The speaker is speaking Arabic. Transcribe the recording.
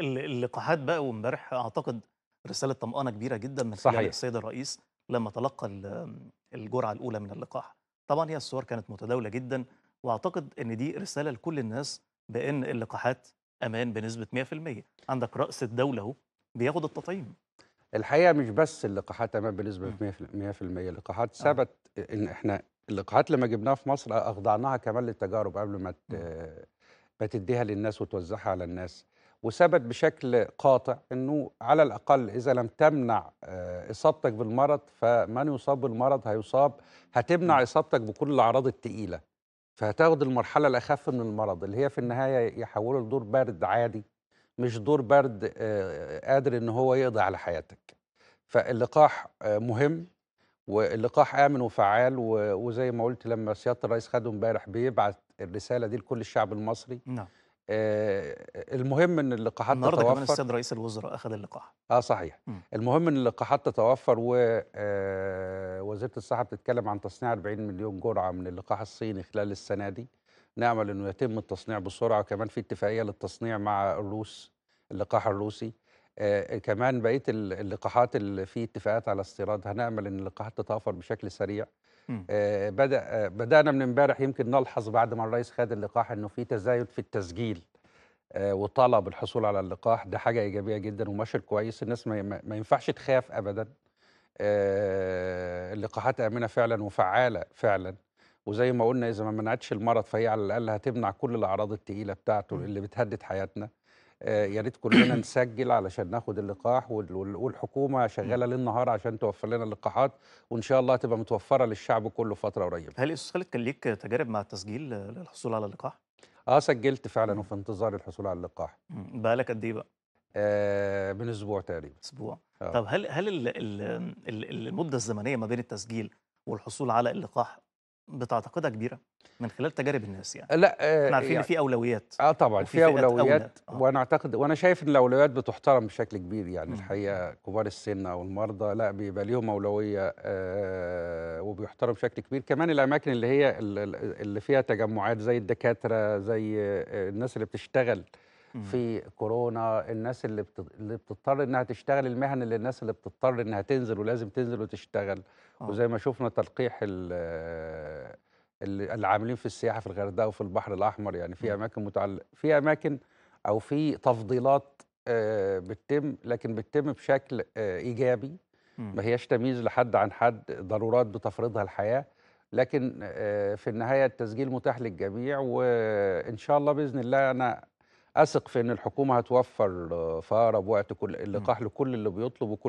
اللقاحات بقى وامبارح اعتقد رساله طمأنه كبيره جدا من خلال السيد الرئيس لما تلقى الجرعه الاولى من اللقاح طبعا هي الصور كانت متداوله جدا واعتقد ان دي رساله لكل الناس بان اللقاحات امان بنسبه 100% عندك راس الدوله اهو بياخد التطعيم الحقيقه مش بس اللقاحات امان بنسبه 100% اللقاحات آه. ثبت ان احنا اللقاحات لما جبناها في مصر اخضعناها كمان للتجارب قبل ما ما تديها للناس وتوزعها على الناس وثبت بشكل قاطع انه على الاقل اذا لم تمنع آه، اصابتك بالمرض فمن يصاب بالمرض هيصاب هتمنع اصابتك بكل الاعراض الثقيله فهتاخد المرحله الاخف من المرض اللي هي في النهايه يحوله لدور برد عادي مش دور برد آه، قادر ان هو يقضي على حياتك فاللقاح آه، مهم واللقاح امن وفعال وزي ما قلت لما سياده الرئيس خده امبارح بيبعت الرساله دي لكل الشعب المصري نعم آه، المهم ان اللقاحات النهارده كمان السيد رئيس الوزراء اخذ اللقاح اه صحيح م. المهم ان اللقاحات تتوفر ووزيره آه، الصحه بتتكلم عن تصنيع 40 مليون جرعه من اللقاح الصيني خلال السنه دي نامل انه يتم التصنيع بسرعه وكمان في اتفاقيه للتصنيع مع الروس اللقاح الروسي آه كمان بقيه اللقاحات اللي في اتفاقات على استيرادها نامل ان اللقاحات تتوفر بشكل سريع آه، بدا آه، بدانا من امبارح يمكن نلحظ بعد ما الرئيس خد اللقاح انه في تزايد في التسجيل آه، وطلب الحصول على اللقاح ده حاجه ايجابيه جدا وماشي كويس الناس ما ينفعش تخاف ابدا اللقاحات امنه فعلا وفعاله فعلا وزي ما قلنا اذا ما منعتش المرض فهي على الاقل هتمنع كل الاعراض الثقيله بتاعته اللي بتهدد حياتنا آه، يا ريت كلنا نسجل علشان ناخد اللقاح والحكومه شغاله ليل نهار عشان توفر لنا اللقاحات وان شاء الله تبقى متوفره للشعب كله فتره قريبه. هل استاذ خالد كان ليك تجارب مع التسجيل للحصول على اللقاح؟ اه سجلت فعلا وفي انتظار الحصول على اللقاح. بقالك قد ايه بقى؟ آه من اسبوع تقريبا. اسبوع. آه. طب هل هل المده الزمنيه ما بين التسجيل والحصول على اللقاح بتعتقدها كبيره من خلال تجارب الناس يعني لا احنا عارفين يعني ان في اولويات اه طبعا في اولويات أولى. آه. وانا اعتقد وانا شايف ان الاولويات بتحترم بشكل كبير يعني م. الحقيقه كبار السن او المرضى لا بيبقى ليهم اولويه آه وبيحترم بشكل كبير كمان الاماكن اللي هي اللي فيها تجمعات زي الدكاتره زي آه، الناس اللي بتشتغل آه في كورونا الناس اللي اللي بتضطر انها تشتغل المهن اللي الناس اللي بتضطر انها تنزل ولازم تنزل وتشتغل آه. وزي ما شفنا تلقيح اللي عاملين في السياحه في الغردقه وفي البحر الاحمر يعني في اماكن متعلق في اماكن او في تفضيلات آه، بتتم لكن بتتم بشكل آه، ايجابي ما هياش تمييز لحد عن حد ضرورات بتفرضها الحياه لكن آه، في النهايه التسجيل متاح للجميع وان شاء الله باذن الله انا اثق في ان الحكومه هتوفر فاره وقت كل اللقاح لكل اللي بيطلب وكل